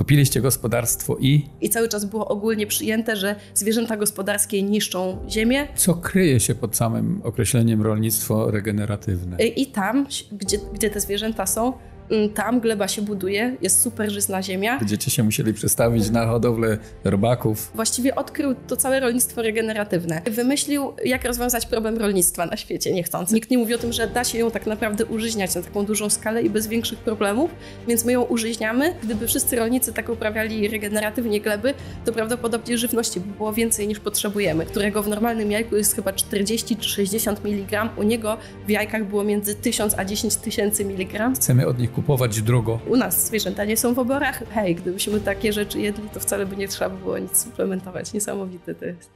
Kupiliście gospodarstwo i. I cały czas było ogólnie przyjęte, że zwierzęta gospodarskie niszczą ziemię. Co kryje się pod samym określeniem rolnictwo regeneratywne? I tam, gdzie, gdzie te zwierzęta są, Mm, tam gleba się buduje, jest super żyzna ziemia. Będziecie się musieli przestawić na hodowlę robaków. Właściwie odkrył to całe rolnictwo regeneratywne. Wymyślił, jak rozwiązać problem rolnictwa na świecie niechcący. Nikt nie mówi o tym, że da się ją tak naprawdę użyźniać na taką dużą skalę i bez większych problemów, więc my ją użyźniamy. Gdyby wszyscy rolnicy tak uprawiali regeneratywnie gleby, to prawdopodobnie żywności by było więcej niż potrzebujemy, którego w normalnym jajku jest chyba 40 czy 60 mg. U niego w jajkach było między 1000 a 10 tysięcy mg. Chcemy od nich kupować drogo. U nas zwierzęta nie są w oborach. Hej, gdybyśmy takie rzeczy jedli, to wcale by nie trzeba było nic suplementować. Niesamowite to jest.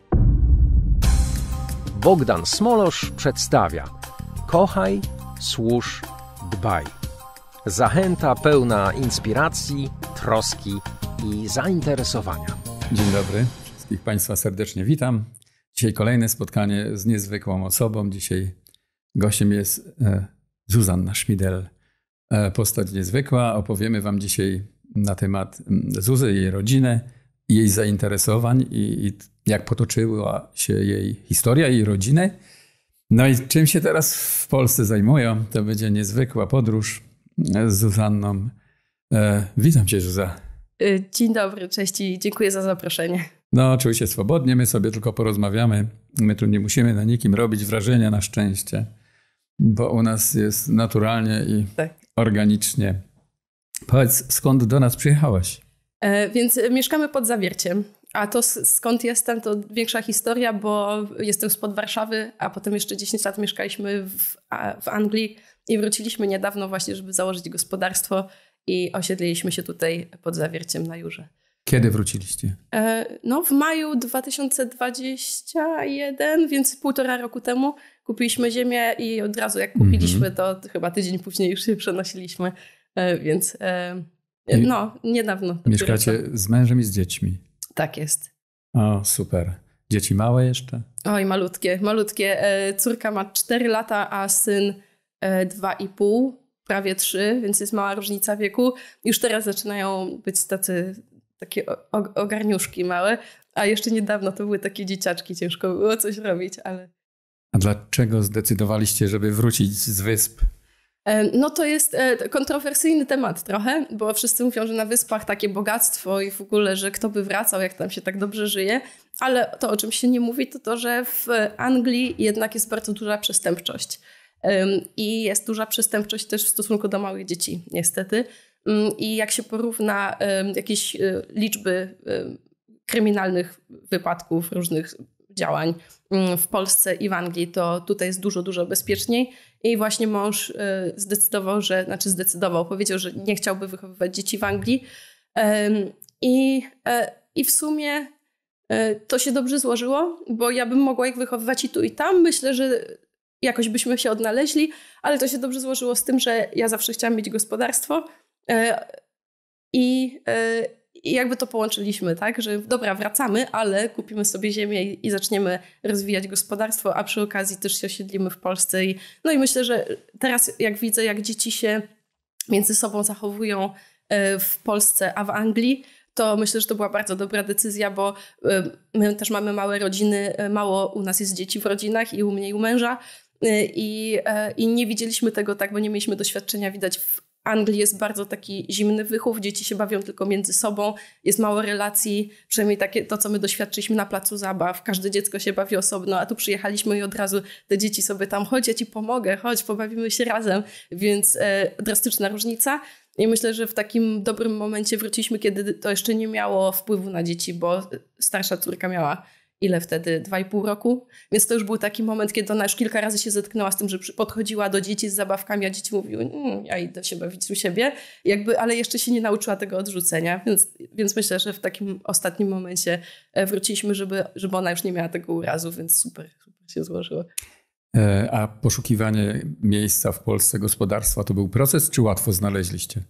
Bogdan Smolosz przedstawia Kochaj, służ, dbaj. Zachęta pełna inspiracji, troski i zainteresowania. Dzień dobry, wszystkich Państwa serdecznie witam. Dzisiaj kolejne spotkanie z niezwykłą osobą. Dzisiaj gościem jest e, Zuzanna Szmidel, E, postać niezwykła. Opowiemy Wam dzisiaj na temat mm, Zuzy, jej rodziny, jej zainteresowań i, i jak potoczyła się jej historia, jej rodziny. No i czym się teraz w Polsce zajmują? To będzie niezwykła podróż e, z Zuzanną. E, witam Cię, Zuza. E, dzień dobry, cześć i dziękuję za zaproszenie. No, oczywiście swobodnie, my sobie tylko porozmawiamy. My tu nie musimy na nikim robić wrażenia na szczęście, bo u nas jest naturalnie i tak organicznie. Powiedz, skąd do nas przyjechałaś? E, więc mieszkamy pod Zawierciem. A to skąd jestem, to większa historia, bo jestem spod Warszawy, a potem jeszcze 10 lat mieszkaliśmy w, w Anglii i wróciliśmy niedawno właśnie, żeby założyć gospodarstwo i osiedliliśmy się tutaj pod Zawierciem na Jurze. Kiedy wróciliście? E, no w maju 2021, więc półtora roku temu kupiliśmy ziemię i od razu jak kupiliśmy, mhm. to chyba tydzień później już się przenosiliśmy, e, więc e, no, niedawno. Mieszkacie z mężem i z dziećmi. Tak jest. O, super. Dzieci małe jeszcze? Oj, malutkie, malutkie. E, córka ma 4 lata, a syn 2,5, prawie 3, więc jest mała różnica wieku. Już teraz zaczynają być tacy, takie ogarniuszki małe, a jeszcze niedawno to były takie dzieciaczki, ciężko było coś robić, ale a dlaczego zdecydowaliście, żeby wrócić z wysp? E, no to jest e, kontrowersyjny temat trochę, bo wszyscy mówią, że na wyspach takie bogactwo i w ogóle, że kto by wracał, jak tam się tak dobrze żyje. Ale to, o czym się nie mówi, to to, że w Anglii jednak jest bardzo duża przestępczość. I jest duża przestępczość też w stosunku do małych dzieci, niestety. Mm, I jak się porówna jakieś e, liczby kryminalnych wypadków, różnych działań mm, w Polsce i w Anglii, to tutaj jest dużo, dużo bezpieczniej. I właśnie mąż y, zdecydował, że, znaczy zdecydował, powiedział, że nie chciałby wychowywać dzieci w Anglii. I, e, i w sumie e, to się dobrze złożyło, bo ja bym mogła ich wychowywać i tu, i tam. Myślę, że jakoś byśmy się odnaleźli, ale to się dobrze złożyło z tym, że ja zawsze chciałam mieć gospodarstwo. E, I i jakby to połączyliśmy, tak? Że dobra, wracamy, ale kupimy sobie ziemię i, i zaczniemy rozwijać gospodarstwo, a przy okazji też się osiedlimy w Polsce. I, no i myślę, że teraz jak widzę, jak dzieci się między sobą zachowują e, w Polsce, a w Anglii, to myślę, że to była bardzo dobra decyzja, bo e, my też mamy małe rodziny, e, mało u nas jest dzieci w rodzinach i u mnie i u męża. I, I nie widzieliśmy tego tak, bo nie mieliśmy doświadczenia widać w Anglii jest bardzo taki zimny wychów, dzieci się bawią tylko między sobą, jest mało relacji, przynajmniej takie to, co my doświadczyliśmy na placu zabaw. Każde dziecko się bawi osobno, a tu przyjechaliśmy i od razu te dzieci sobie tam, chodź, ja ci pomogę, chodź, pobawimy się razem, więc e, drastyczna różnica. I myślę, że w takim dobrym momencie wróciliśmy, kiedy to jeszcze nie miało wpływu na dzieci, bo e, starsza córka miała ile wtedy, dwa i pół roku. Więc to już był taki moment, kiedy ona już kilka razy się zetknęła z tym, że podchodziła do dzieci z zabawkami, a dzieci mówiły, mm, ja idę się bawić u siebie, jakby, ale jeszcze się nie nauczyła tego odrzucenia, więc, więc myślę, że w takim ostatnim momencie e, wróciliśmy, żeby, żeby ona już nie miała tego urazu, więc super, super się złożyło. E, a poszukiwanie miejsca w Polsce gospodarstwa to był proces, czy łatwo znaleźliście?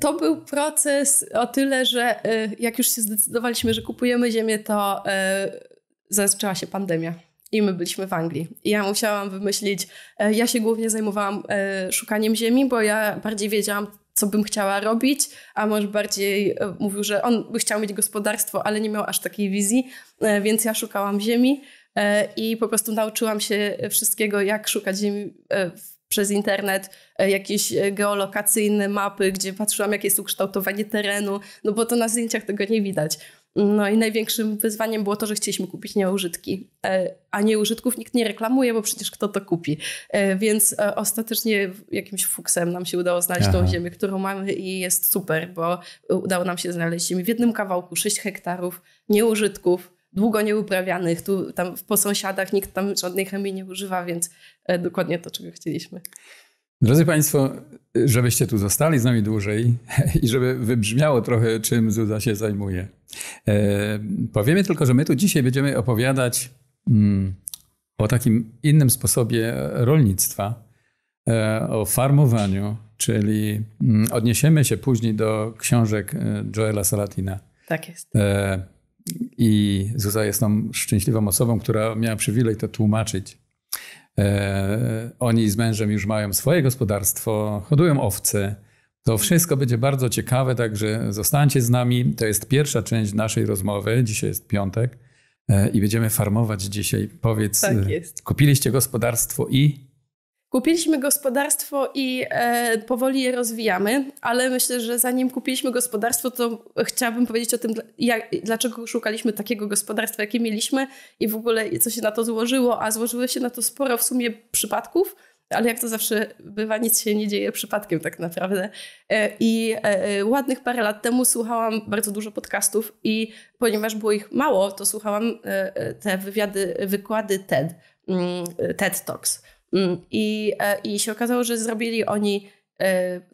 To był proces o tyle, że e, jak już się zdecydowaliśmy, że kupujemy ziemię, to zaczęła się pandemia i my byliśmy w Anglii. I ja musiałam wymyślić, e, ja się głównie zajmowałam e, szukaniem ziemi, bo ja bardziej wiedziałam, co bym chciała robić, a może bardziej e, mówił, że on by chciał mieć gospodarstwo, ale nie miał aż takiej wizji, więc ja szukałam ziemi i po prostu nauczyłam się wszystkiego, jak szukać ziemi przez internet, jakieś geolokacyjne mapy, gdzie patrzyłam, jakie jest ukształtowanie terenu, no bo to na zdjęciach tego nie widać. No i największym wyzwaniem było to, że chcieliśmy kupić nieużytki, e, a nieużytków nikt nie reklamuje, bo przecież kto to kupi. E, więc e, ostatecznie jakimś fuksem nam się udało znaleźć Aha. tą ziemię, którą mamy i jest super, bo udało nam się znaleźć ziemię w jednym kawałku, 6 hektarów nieużytków, długo nieuprawianych, tu tam po sąsiadach nikt tam żadnej chemii nie używa, więc dokładnie to, czego chcieliśmy. Drodzy Państwo, żebyście tu zostali z nami dłużej i żeby wybrzmiało trochę, czym Zuza się zajmuje. E, powiemy tylko, że my tu dzisiaj będziemy opowiadać mm, o takim innym sposobie rolnictwa, e, o farmowaniu, czyli mm, odniesiemy się później do książek e, Joela Salatina. Tak jest. I Zuza jest tą szczęśliwą osobą, która miała przywilej to tłumaczyć. Oni z mężem już mają swoje gospodarstwo, hodują owce, to wszystko będzie bardzo ciekawe, także zostańcie z nami. To jest pierwsza część naszej rozmowy. Dzisiaj jest piątek e, i będziemy farmować dzisiaj. Powiedz, tak e, jest. kupiliście gospodarstwo i Kupiliśmy gospodarstwo i e, powoli je rozwijamy, ale myślę, że zanim kupiliśmy gospodarstwo, to chciałabym powiedzieć o tym, jak, dlaczego szukaliśmy takiego gospodarstwa, jakie mieliśmy i w ogóle co się na to złożyło, a złożyło się na to sporo w sumie przypadków ale jak to zawsze bywa, nic się nie dzieje przypadkiem tak naprawdę. E, I e, e, ładnych parę lat temu słuchałam bardzo dużo podcastów i ponieważ było ich mało, to słuchałam te wywiady, wykłady TED, mm, TED Talks. Mm, I, i się okazało, że zrobili oni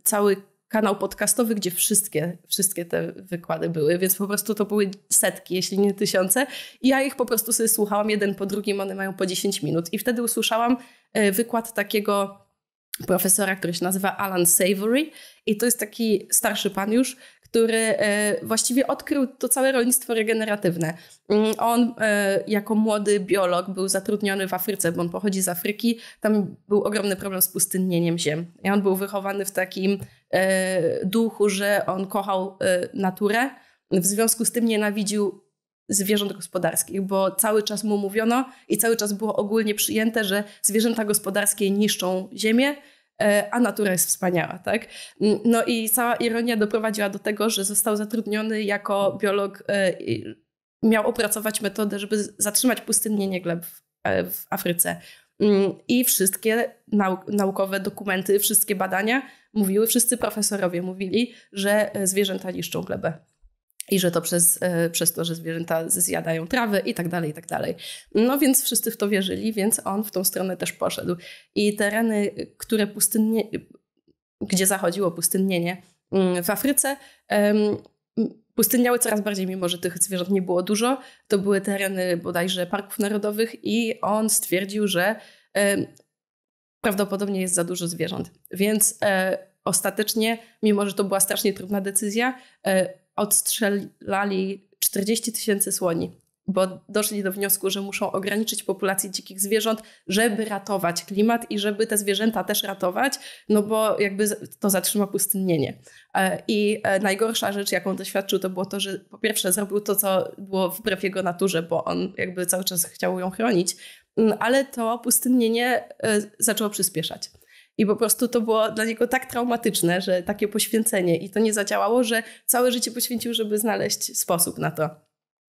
cały kanał podcastowy, gdzie wszystkie, wszystkie te wykłady były, więc po prostu to były setki, jeśli nie tysiące. I ja ich po prostu sobie słuchałam jeden po drugim, one mają po 10 minut. I wtedy usłyszałam e, wykład takiego profesora, który się nazywa Alan Savory i to jest taki starszy pan już, który e, właściwie odkrył to całe rolnictwo regeneratywne. Mm, on e, jako młody biolog był zatrudniony w Afryce, bo on pochodzi z Afryki. Tam był ogromny problem z pustynnieniem ziem. I on był wychowany w takim E, duchu, że on kochał e, naturę, w związku z tym nienawidził zwierząt gospodarskich, bo cały czas mu mówiono i cały czas było ogólnie przyjęte, że zwierzęta gospodarskie niszczą ziemię, e, a natura jest wspaniała, tak? No i cała ironia doprowadziła do tego, że został zatrudniony jako biolog, miał opracować metodę, żeby zatrzymać pustynnienie gleb w Afryce. Mm, I wszystkie naukowe dokumenty, wszystkie badania mówiły, wszyscy profesorowie mówili, że e, zwierzęta niszczą glebę i że to przez, e, przez to, że zwierzęta zjadają trawę i tak dalej, i tak dalej. No więc wszyscy w to wierzyli, więc on w tą stronę też poszedł. I tereny, które pustynnie, gdzie zachodziło pustynnienie mm, w Afryce, pustynniały coraz bardziej, mimo że tych zwierząt nie było dużo. To były tereny bodajże parków narodowych i on stwierdził, że e, prawdopodobnie jest za dużo zwierząt. Więc e, ostatecznie, mimo że to była strasznie trudna decyzja, e, odstrzelali 40 tysięcy słoni bo doszli do wniosku, że muszą ograniczyć populację dzikich zwierząt, żeby ratować klimat i żeby te zwierzęta też ratować, no bo jakby to zatrzyma pustynnienie. E, I e, najgorsza rzecz, jaką doświadczył, to było to, że po pierwsze zrobił to, co było wbrew jego naturze, bo on jakby cały czas chciał ją chronić, mm, ale to pustynnienie e, zaczęło przyspieszać. I po prostu to było dla niego tak traumatyczne, że takie poświęcenie i to nie zadziałało, że całe życie poświęcił, żeby znaleźć sposób na to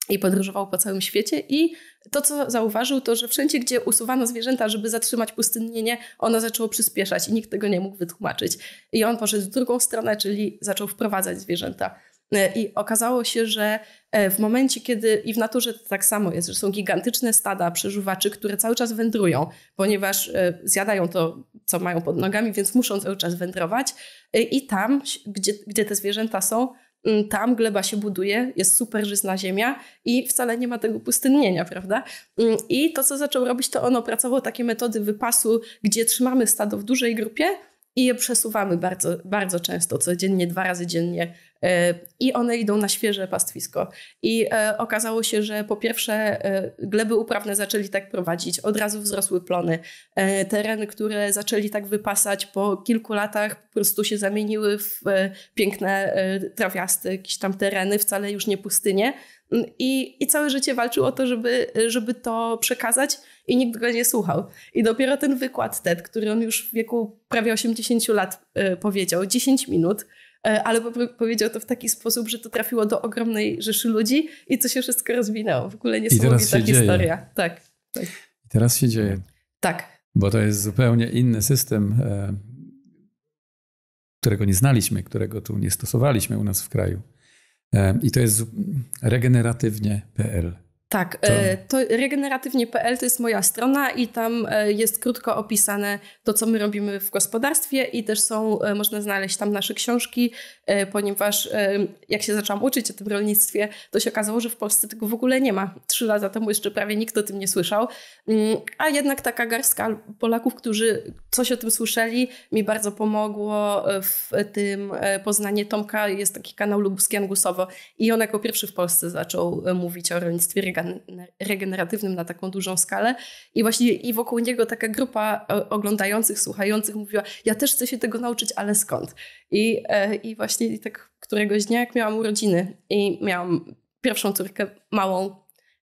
i podróżował po całym świecie i to, co zauważył, to że wszędzie, gdzie usuwano zwierzęta, żeby zatrzymać pustynnienie, ono zaczęło przyspieszać i nikt tego nie mógł wytłumaczyć. I on poszedł w drugą stronę, czyli zaczął wprowadzać zwierzęta. E, I okazało się, że e, w momencie, kiedy i w naturze to tak samo jest, że są gigantyczne stada przeżuwaczy, które cały czas wędrują, ponieważ e, zjadają to, co mają pod nogami, więc muszą cały czas wędrować. I tam, gdzie, gdzie te zwierzęta są, Mm, tam gleba się buduje, jest super żyzna ziemia i wcale nie ma tego pustynnienia, prawda? Mm, I to, co zaczął robić, to on opracował takie metody wypasu, gdzie trzymamy stado w dużej grupie i je przesuwamy bardzo, bardzo często, codziennie, dwa razy dziennie E, i one idą na świeże pastwisko. I e, okazało się, że po pierwsze e, gleby uprawne zaczęli tak prowadzić, od razu wzrosły plony. Tereny, które zaczęli tak wypasać po kilku latach po prostu się zamieniły w piękne trawiaste jakieś tam tereny, wcale już nie pustynie. Mm, I, I całe życie walczył o to, żeby, żeby to przekazać, i nikt go nie słuchał. I dopiero ten wykład TED, który on już w wieku prawie 80 lat powiedział, 10 minut, E, ale powiedział to w taki sposób, że to trafiło do ogromnej rzeszy ludzi i to się wszystko rozwinęło. W ogóle niesamowita historia. Dzieje. Tak, tak. I teraz się dzieje. Tak. Bo to jest zupełnie inny system, e, którego nie znaliśmy, którego tu nie stosowaliśmy u nas w kraju. E, I to jest regeneratywnie.pl. Tak, e, to regeneratywnie.pl to jest moja strona i tam e, jest krótko opisane to, co my robimy w gospodarstwie i też są, e, można znaleźć tam nasze książki, ponieważ jak się zaczęłam uczyć o tym rolnictwie, to się okazało, że w Polsce tego w ogóle nie ma. Trzy lata temu jeszcze prawie nikt o tym nie słyszał, mm, a jednak taka garstka Polaków, którzy coś o tym słyszeli, mi bardzo pomogło w tym poznanie Tomka. Jest taki kanał Lubuskie Angusowo i on jako pierwszy w Polsce zaczął mówić o rolnictwie regeneratywnym regeneratywnym na taką dużą skalę. I właśnie i wokół niego taka grupa e, oglądających, słuchających mówiła, ja też chcę się tego nauczyć, ale skąd? I, e, i właśnie tak któregoś dnia, jak miałam urodziny i miałam pierwszą córkę małą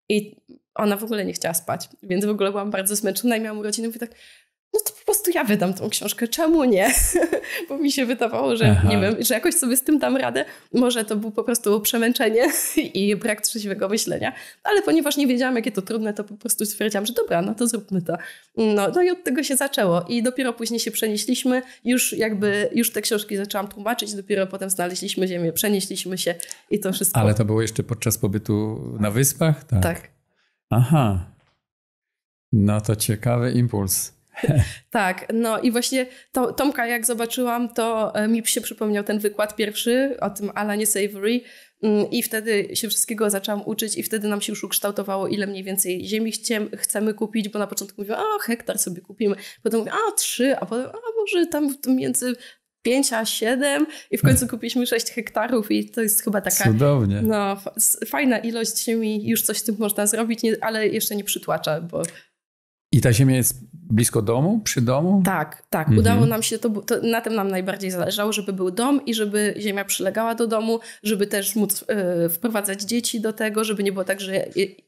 i ona w ogóle nie chciała spać, więc w ogóle byłam bardzo zmęczona i miałam urodziny i mówię tak, no to po prostu ja wydam tą książkę, czemu nie? Bo mi się wydawało, że Aha. nie wiem, że jakoś sobie z tym dam radę. Może to było po prostu przemęczenie i brak trzeźwego myślenia, ale ponieważ nie wiedziałam, jakie to trudne, to po prostu stwierdziłam, że dobra, no to zróbmy to. No, no i od tego się zaczęło i dopiero później się przenieśliśmy, już jakby, już te książki zaczęłam tłumaczyć, dopiero potem znaleźliśmy ziemię, przenieśliśmy się i to wszystko. Ale to było jeszcze podczas pobytu na wyspach? Tak. tak. Aha. No to ciekawy impuls. tak, no i właśnie to, Tomka jak zobaczyłam, to e, mi się przypomniał ten wykład pierwszy o tym Alanie Savory mm, i wtedy się wszystkiego zaczęłam uczyć i wtedy nam się już ukształtowało, ile mniej więcej ziemi chciem, chcemy kupić, bo na początku mówiłam, a hektar sobie kupimy, potem mówię, a trzy, a potem, a może tam między pięć a siedem i w końcu kupiliśmy sześć hektarów i to jest chyba taka Cudownie. No, fajna ilość ziemi, już coś z tym można zrobić, nie, ale jeszcze nie przytłacza, bo i ta ziemia jest blisko domu, przy domu? Tak, tak. Mhm. Udało nam się, to, to, na tym nam najbardziej zależało, żeby był dom i żeby ziemia przylegała do domu, żeby też móc y, wprowadzać dzieci do tego, żeby nie było tak, że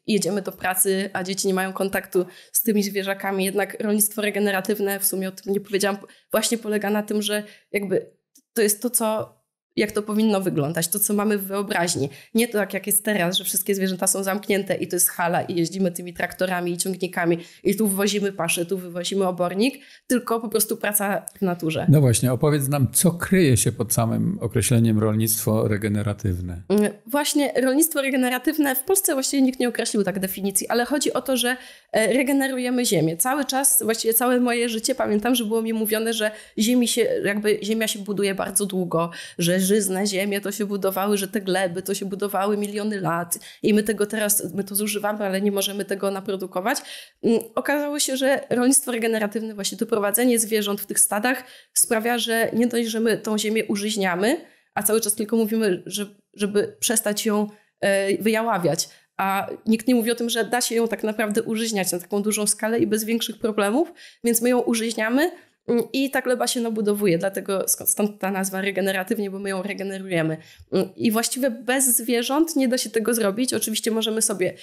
jedziemy do pracy, a dzieci nie mają kontaktu z tymi zwierzakami. Jednak rolnictwo regeneratywne, w sumie o tym nie powiedziałam, właśnie polega na tym, że jakby to jest to, co jak to powinno wyglądać, to co mamy w wyobraźni. Nie to tak jak jest teraz, że wszystkie zwierzęta są zamknięte i to jest hala i jeździmy tymi traktorami i ciągnikami i tu wwozimy paszę, tu wywozimy obornik, tylko po prostu praca w naturze. No właśnie, opowiedz nam, co kryje się pod samym określeniem rolnictwo regeneratywne. Mm, właśnie rolnictwo regeneratywne w Polsce właściwie nikt nie określił tak definicji, ale chodzi o to, że e, regenerujemy ziemię. Cały czas, właściwie całe moje życie pamiętam, że było mi mówione, że ziemi się, jakby ziemia się buduje bardzo długo, że żyzne ziemie to się budowały, że te gleby to się budowały miliony lat i my tego teraz, my to zużywamy, ale nie możemy tego naprodukować. Mm, okazało się, że rolnictwo regeneratywne, właśnie to prowadzenie zwierząt w tych stadach sprawia, że nie dość, że my tą ziemię użyźniamy, a cały czas tylko mówimy, że, żeby przestać ją e, wyjaławiać. A nikt nie mówi o tym, że da się ją tak naprawdę użyźniać na taką dużą skalę i bez większych problemów, więc my ją użyźniamy, Mm, I ta gleba się nabudowuje, dlatego stąd ta nazwa regeneratywnie, bo my ją regenerujemy. Mm, I właściwie bez zwierząt nie da się tego zrobić. Oczywiście możemy sobie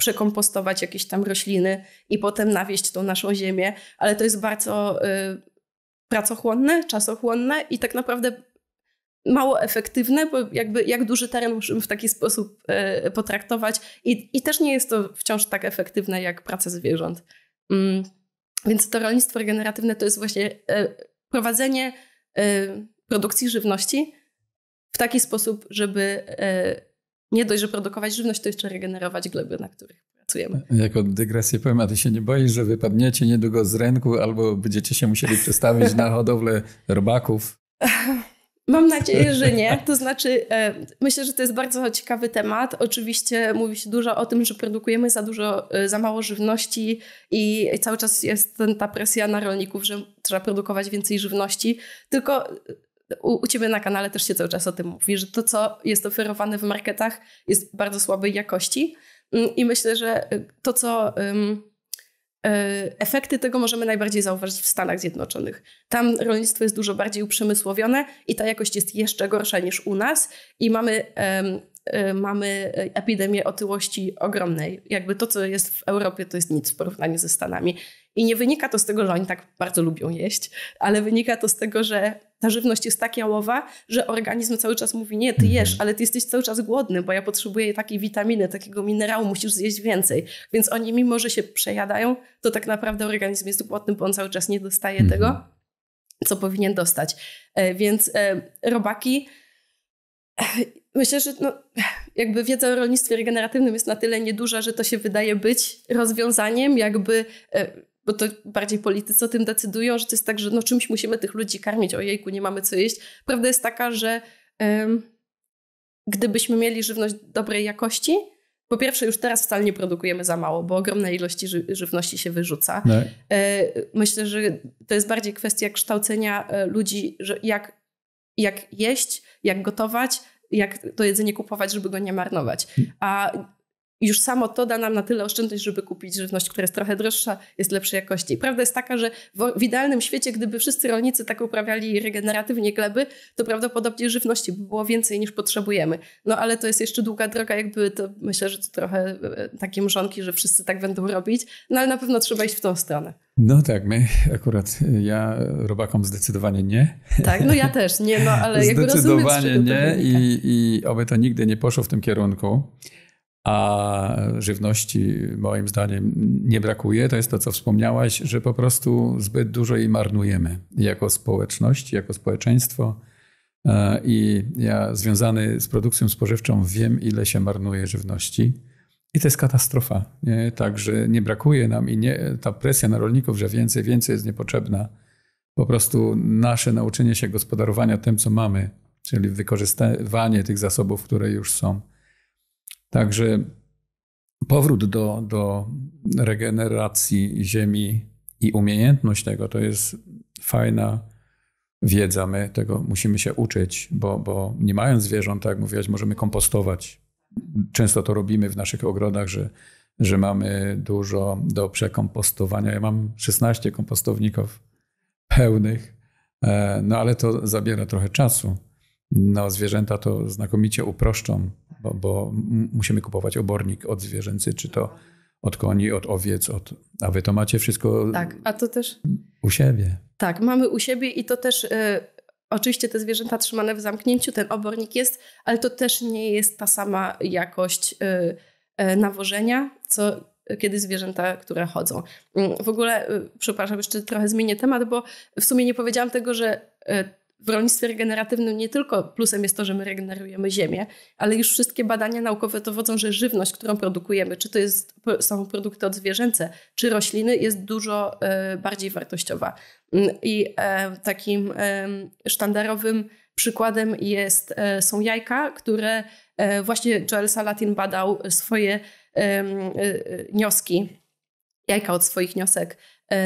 przekompostować jakieś tam rośliny i potem nawieść tą naszą ziemię, ale to jest bardzo y, pracochłonne, czasochłonne i tak naprawdę mało efektywne, bo jakby jak duży teren musimy w taki sposób y, potraktować I, i też nie jest to wciąż tak efektywne jak praca zwierząt. Mm. Więc to rolnictwo regeneratywne to jest właśnie e, prowadzenie e, produkcji żywności w taki sposób, żeby e, nie dość, że produkować żywność, to jeszcze regenerować gleby, na których pracujemy. Jako dygresję powiem, a ty się nie boisz, że wypadniecie niedługo z rynku albo będziecie się musieli przestawić na hodowlę robaków? Mam nadzieję, że nie. To znaczy, e, myślę, że to jest bardzo ciekawy temat. Oczywiście mówi się dużo o tym, że produkujemy za dużo, e, za mało żywności i cały czas jest ta presja na rolników, że trzeba produkować więcej żywności. Tylko e, u, u ciebie na kanale też się cały czas o tym mówi, że to, co jest oferowane w marketach, jest bardzo słabej jakości. Mm, I myślę, że to, co. E, efekty tego możemy najbardziej zauważyć w Stanach Zjednoczonych. Tam rolnictwo jest dużo bardziej uprzemysłowione i ta jakość jest jeszcze gorsza niż u nas, i mamy Y, mamy y, epidemię otyłości ogromnej. Jakby to, co jest w Europie, to jest nic w porównaniu ze Stanami. I nie wynika to z tego, że oni tak bardzo lubią jeść, ale wynika to z tego, że ta żywność jest tak jałowa, że organizm cały czas mówi: Nie, ty mhm. jesz, ale ty jesteś cały czas głodny, bo ja potrzebuję takiej witaminy, takiego minerału, musisz zjeść więcej. Więc oni, mimo że się przejadają, to tak naprawdę organizm jest głodny, bo on cały czas nie dostaje mhm. tego, co powinien dostać. E, więc e, robaki Myślę, że no, jakby wiedza o rolnictwie regeneratywnym jest na tyle nieduża, że to się wydaje być rozwiązaniem, jakby, e, bo to bardziej politycy o tym decydują, że to jest tak, że no, czymś musimy tych ludzi karmić, ojejku, nie mamy co jeść. Prawda jest taka, że um, gdybyśmy mieli żywność dobrej jakości, po pierwsze, już teraz wcale nie produkujemy za mało, bo ogromne ilości ży żywności się wyrzuca. No. Myślę, że to jest bardziej kwestia kształcenia e, ludzi, że jak jak jeść, jak gotować, jak to jedzenie kupować, żeby go nie marnować. A i już samo to da nam na tyle oszczędność, żeby kupić żywność, która jest trochę droższa, jest lepszej jakości. I prawda jest taka, że w, idealnym świecie, gdyby wszyscy rolnicy tak uprawiali regeneratywnie gleby, to prawdopodobnie żywności by było więcej niż potrzebujemy. No ale to jest jeszcze długa droga, jakby to myślę, że to trochę e, takie mrzonki, że wszyscy tak będą robić, no ale na pewno trzeba iść w tą stronę. No tak, my akurat, e, ja robakom zdecydowanie nie. Tak, no ja też nie, no ale jakby Zdecydowanie nie i, i oby to nigdy nie poszło w tym kierunku a żywności moim zdaniem nie brakuje. To jest to, co wspomniałaś, że po prostu zbyt dużo jej marnujemy jako społeczność, jako społeczeństwo. E, I ja związany z produkcją spożywczą wiem, ile się marnuje żywności. I to jest katastrofa. Także nie brakuje nam i nie, ta presja na rolników, że więcej, więcej jest niepotrzebna. Po prostu nasze nauczenie się gospodarowania tym, co mamy, czyli wykorzystywanie tych zasobów, które już są, Także powrót do, do regeneracji Ziemi i umiejętność tego to jest fajna wiedza. My tego musimy się uczyć, bo, bo nie mając zwierząt, tak jak mówiłaś, możemy kompostować. Często to robimy w naszych ogrodach, że, że mamy dużo do przekompostowania. Ja mam 16 kompostowników pełnych, e, no ale to zabiera trochę czasu. No, zwierzęta to znakomicie uproszczą, bo, bo musimy kupować obornik od zwierzęcy, czy to od koni, od owiec, od... a wy to macie wszystko. Tak, a to też. U siebie. Tak, mamy u siebie i to też. Y, oczywiście te zwierzęta trzymane w zamknięciu, ten obornik jest, ale to też nie jest ta sama jakość y, y, nawożenia, co kiedy zwierzęta, które chodzą. Mm, w ogóle, y, przepraszam, jeszcze trochę zmienię temat, bo w sumie nie powiedziałam tego, że w rolnictwie regeneratywnym nie tylko plusem jest to, że my regenerujemy ziemię, ale już wszystkie badania naukowe dowodzą, że żywność, którą produkujemy, czy to jest, są produkty odzwierzęce, czy rośliny, jest dużo e, bardziej wartościowa. Mm, I e, takim sztandarowym przykładem jest, e, są jajka, które właśnie Joel Salatin badał swoje wnioski, jajka od swoich wniosek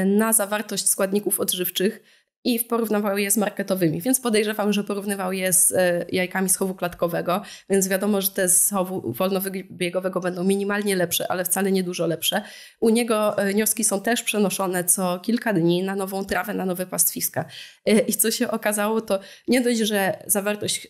na zawartość składników odżywczych i porównywał je z marketowymi, więc podejrzewam, że porównywał je z e, jajkami z chowu klatkowego, więc wiadomo, że te z chowu wolnowybiegowego będą minimalnie lepsze, ale wcale nie dużo lepsze. U niego wnioski e, są też przenoszone co kilka dni na nową trawę, na nowe pastwiska. E, I co się okazało, to nie dość, że zawartość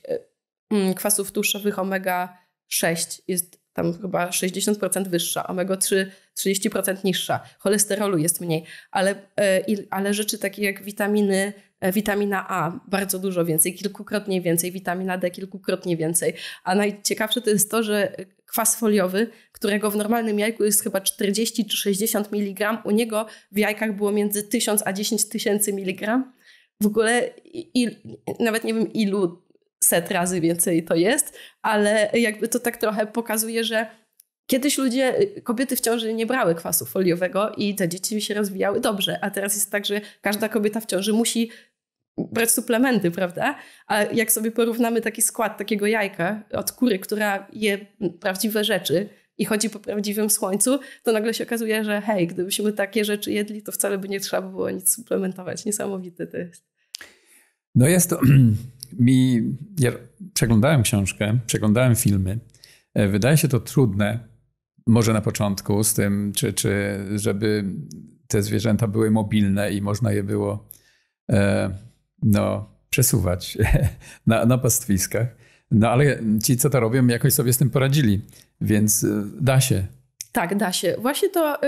mm, kwasów tłuszczowych omega 6 jest tam chyba 60% wyższa, omega-3 30% niższa, cholesterolu jest mniej, ale, e, ale rzeczy takie jak witaminy, e, witamina A bardzo dużo więcej, kilkukrotnie więcej, witamina D kilkukrotnie więcej, a najciekawsze to jest to, że e, kwas foliowy, którego w normalnym jajku jest chyba 40 czy 60 mg, u niego w jajkach było między 1000 a 10 tysięcy mg. W ogóle nawet nie wiem ilu set razy więcej to jest, ale jakby to tak trochę pokazuje, że kiedyś ludzie, kobiety w ciąży nie brały kwasu foliowego i te dzieci się rozwijały dobrze, a teraz jest tak, że każda kobieta w ciąży musi brać suplementy, prawda? A jak sobie porównamy taki skład takiego jajka od kury, która je prawdziwe rzeczy i chodzi po prawdziwym słońcu, to nagle się okazuje, że hej, gdybyśmy takie rzeczy jedli, to wcale by nie trzeba było nic suplementować. Niesamowite to jest. No jest to mi, ja przeglądałem książkę, przeglądałem filmy. E, wydaje się to trudne, może na początku z tym, czy, czy żeby te zwierzęta były mobilne i można je było e, no, przesuwać na, na pastwiskach. No ale ci, co to robią, jakoś sobie z tym poradzili, więc e, da się. Tak, da się. Właśnie to,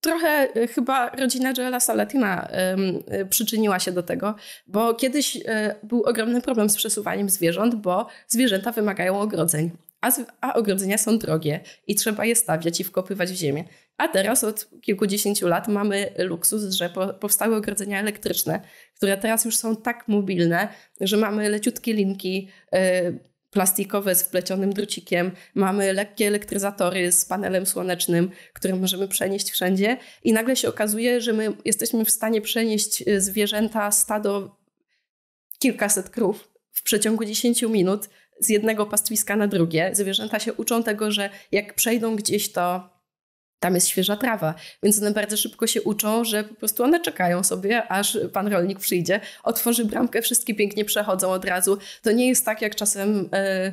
trochę e, chyba rodzina Joela Salatina e, przyczyniła się do tego, bo kiedyś e, był ogromny problem z przesuwaniem zwierząt, bo zwierzęta wymagają ogrodzeń. A, a, ogrodzenia są drogie i trzeba je stawiać i wkopywać w ziemię. A teraz od kilkudziesięciu lat mamy luksus, że po, powstały ogrodzenia elektryczne, które teraz już są tak mobilne, że mamy leciutkie linki, plastikowe z wplecionym drucikiem, mamy lekkie elektryzatory z panelem słonecznym, które możemy przenieść wszędzie i nagle się okazuje, że my jesteśmy w stanie przenieść y, zwierzęta stado kilkaset krów w przeciągu 10 minut z jednego pastwiska na drugie. Zwierzęta się uczą tego, że jak przejdą gdzieś, to tam jest świeża trawa. Więc one bardzo szybko się uczą, że po prostu one czekają sobie, aż pan rolnik przyjdzie, otworzy bramkę, wszystkie pięknie przechodzą od razu. To nie jest tak, jak czasem. Yy,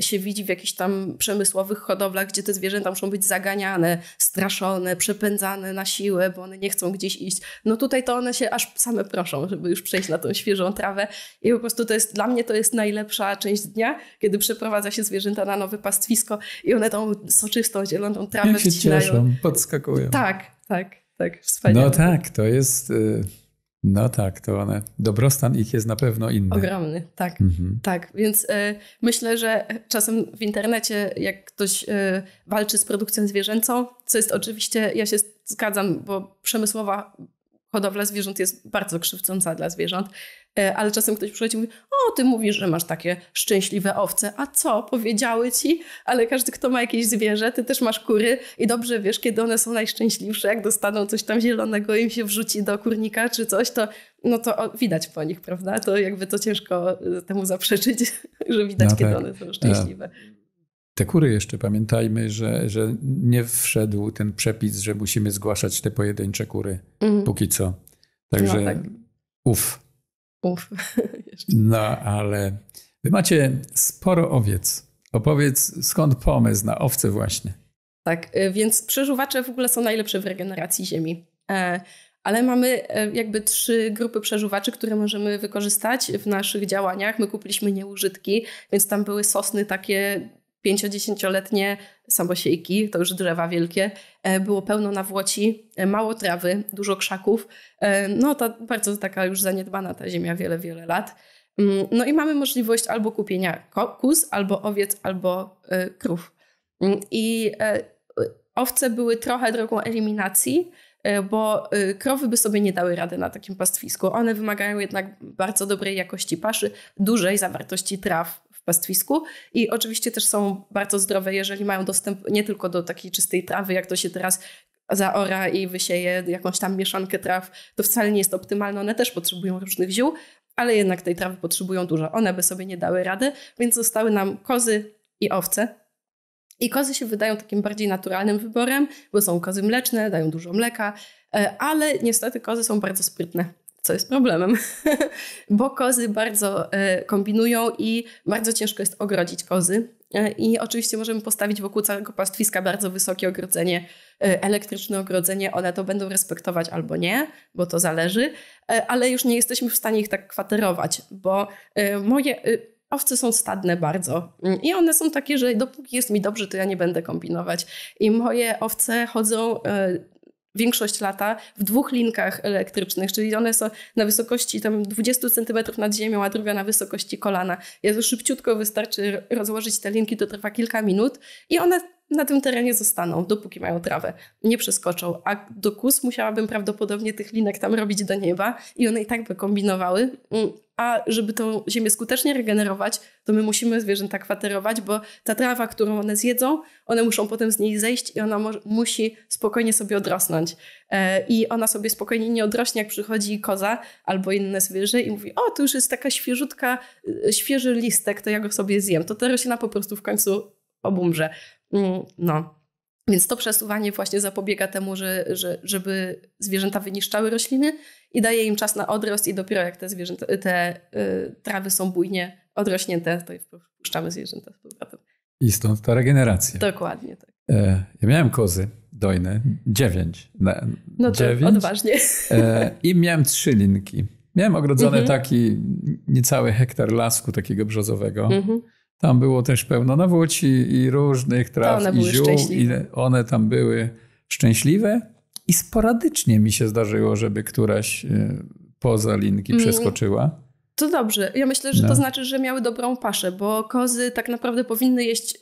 się widzi w jakichś tam przemysłowych hodowlach, gdzie te zwierzęta muszą być zaganiane, straszone, przepędzane na siłę, bo one nie chcą gdzieś iść. No tutaj to one się aż same proszą, żeby już przejść na tą świeżą trawę. I po prostu to jest, dla mnie to jest najlepsza część dnia, kiedy przeprowadza się zwierzęta na nowe pastwisko i one tą soczystą, zieloną trawę ja się wcinają. cieszą, podskakują. Tak, tak, tak, wspaniale. No tak, to jest... Y no tak, to one. Dobrostan ich jest na pewno inny. Ogromny, tak. Mhm. Tak, więc y, myślę, że czasem w internecie, jak ktoś y, walczy z produkcją zwierzęcą, co jest oczywiście, ja się zgadzam, bo przemysłowa hodowla zwierząt jest bardzo krzywdząca dla zwierząt, e, ale czasem ktoś przychodzi i mówi, o ty mówisz, że masz takie szczęśliwe owce, a co, powiedziały ci? Ale każdy, kto ma jakieś zwierzę, ty też masz kury i dobrze wiesz, kiedy one są najszczęśliwsze, jak dostaną coś tam zielonego im się wrzuci do kurnika czy coś, to no to widać po nich, prawda? To jakby to ciężko e, temu zaprzeczyć, że widać, no tak. kiedy one są szczęśliwe. E, te kury jeszcze pamiętajmy, że, że nie wszedł ten przepis, że musimy zgłaszać te pojedyncze kury mm. póki co. Także no, tak. uff. Uf. no ale wy macie sporo owiec. Opowiedz skąd pomysł na owce właśnie. Tak, y, więc przeżuwacze w ogóle są najlepsze w regeneracji ziemi. E, ale mamy e, jakby trzy grupy przeżuwaczy, które możemy wykorzystać w naszych działaniach. My kupiliśmy nieużytki, więc tam były sosny takie 5 10 samosiejki, to już drzewa wielkie, e, było pełno nawłoci, e, mało trawy, dużo krzaków. E, no to bardzo taka już zaniedbana ta ziemia wiele, wiele lat. Mm, no i mamy możliwość albo kupienia kóz, albo owiec, albo krów. Mm, I owce były trochę drogą eliminacji, bo krowy by sobie nie dały rady na takim pastwisku. One wymagają jednak bardzo dobrej jakości paszy, dużej zawartości traw, pastwisku. I oczywiście też są bardzo zdrowe, jeżeli mają dostęp nie tylko do takiej czystej trawy, jak to się teraz zaora i wysieje jakąś tam mieszankę traw, to wcale nie jest optymalne. One też potrzebują różnych ziół, ale jednak tej trawy potrzebują dużo. One by sobie nie dały rady, więc zostały nam kozy i owce. I kozy się wydają takim bardziej naturalnym wyborem, bo są kozy mleczne, dają dużo mleka, e, ale niestety kozy są bardzo sprytne co jest problemem, bo kozy bardzo e, kombinują i bardzo ciężko jest ogrodzić kozy. E, I oczywiście możemy postawić wokół całego pastwiska bardzo wysokie ogrodzenie, e, elektryczne ogrodzenie. One to będą respektować albo nie, bo to zależy, ale już nie jesteśmy w stanie ich tak kwaterować, bo moje owce są stadne bardzo mm, i one są takie, że dopóki jest mi dobrze, to ja nie będę kombinować. I moje owce chodzą większość lata w dwóch linkach elektrycznych, czyli one są na wysokości tam 20 cm nad ziemią, a druga na wysokości kolana. Ja to szybciutko wystarczy rozłożyć te linki, to trwa kilka minut i one na tym terenie zostaną, dopóki mają trawę. Nie przeskoczą. A do kus musiałabym prawdopodobnie tych linek tam robić do nieba i one i tak by kombinowały. Mm, a żeby tą ziemię skutecznie regenerować, to my musimy zwierzęta kwaterować, bo ta trawa, którą one zjedzą, one muszą potem z niej zejść i ona musi spokojnie sobie odrosnąć. E, I ona sobie spokojnie nie odrośnie, jak przychodzi koza albo inne zwierzę i mówi, o, tu już jest taka świeżutka, y, świeży listek, to ja go sobie zjem. To ta roślina po prostu w końcu obumrze. Mm, no. Więc to przesuwanie właśnie zapobiega temu, że, że, żeby zwierzęta wyniszczały rośliny i daje im czas na odrost i dopiero jak te zwierzęta, te y, trawy są bujnie odrośnięte, to już wpuszczamy zwierzęta z powrotem. I stąd ta regeneracja. Dokładnie tak. E, ja miałem kozy dojne, dziewięć. Na, no to dziewięć. odważnie. E, I miałem trzy linki. Miałem ogrodzony mm -hmm. taki niecały hektar lasku takiego brzozowego. Mm -hmm. Tam było też pełno nawłoci i różnych traw, i ziół, i one tam były szczęśliwe. I sporadycznie mi się zdarzyło, żeby któraś y, poza linki mm. przeskoczyła. To dobrze. Ja myślę, że no. to znaczy, że miały dobrą paszę, bo kozy tak naprawdę powinny jeść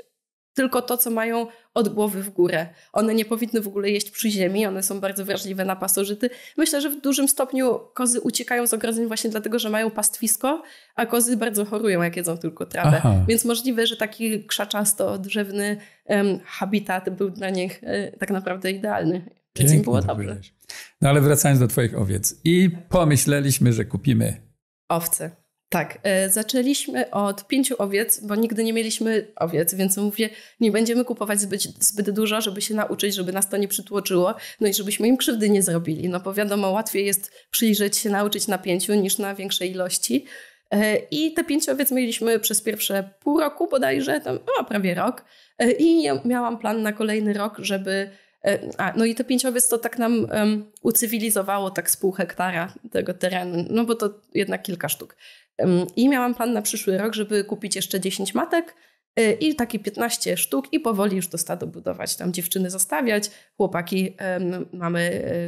tylko to, co mają od głowy w górę. One nie powinny w ogóle jeść przy ziemi, one są bardzo wrażliwe na pasożyty. Myślę, że w dużym stopniu kozy uciekają z ogrodzeń właśnie dlatego, że mają pastwisko, a kozy bardzo chorują, jak jedzą tylko trawę. Aha. Więc możliwe, że taki krzaczasto-drzewny um, habitat był dla nich e, tak naprawdę idealny. Więc im było dobrze. Powiedzieć. No ale wracając do twoich owiec. I pomyśleliśmy, że kupimy... Owce. Tak, e, zaczęliśmy od pięciu owiec, bo nigdy nie mieliśmy owiec, więc mówię, nie będziemy kupować zbyt, zbyt dużo, żeby się nauczyć, żeby nas to nie przytłoczyło, no i żebyśmy im krzywdy nie zrobili. No bo wiadomo, łatwiej jest przyjrzeć się, nauczyć na pięciu niż na większej ilości. E, I te pięć owiec mieliśmy przez pierwsze pół roku bodajże, tam, o, prawie rok. E, I miałam plan na kolejny rok, żeby a, no i te owiec to tak nam um, ucywilizowało tak z pół hektara tego terenu, no bo to jednak kilka sztuk. I miałam plan na przyszły rok, żeby kupić jeszcze 10 matek y, i takie 15 sztuk i powoli już to stado budować. Tam dziewczyny zostawiać, chłopaki, mamy